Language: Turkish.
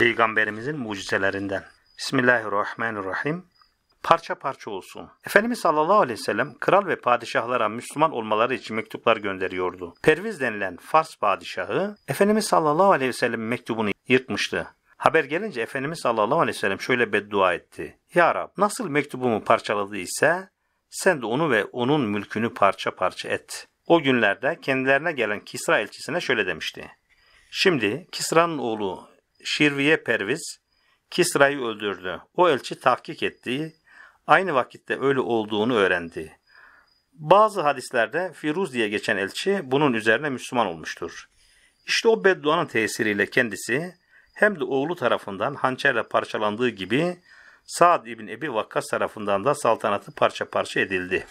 Peygamberimizin mucizelerinden. Bismillahirrahmanirrahim. Parça parça olsun. Efendimiz sallallahu aleyhi ve sellem kral ve padişahlara Müslüman olmaları için mektuplar gönderiyordu. Perviz denilen Fars padişahı Efendimiz sallallahu aleyhi ve sellem mektubunu yırtmıştı. Haber gelince Efendimiz sallallahu aleyhi ve sellem şöyle beddua etti. Ya Rab nasıl mektubumu parçaladıysa sen de onu ve onun mülkünü parça parça et. O günlerde kendilerine gelen Kisra elçisine şöyle demişti. Şimdi Kisra'nın oğlu Şirviye Perviz Kisra'yı öldürdü. O elçi tahkik ettiği, aynı vakitte ölü olduğunu öğrendi. Bazı hadislerde Firuz diye geçen elçi bunun üzerine Müslüman olmuştur. İşte o bedduanın tesiriyle kendisi hem de oğlu tarafından hançerle parçalandığı gibi Sa'd ibn Ebi Vakkas tarafından da saltanatı parça parça edildi.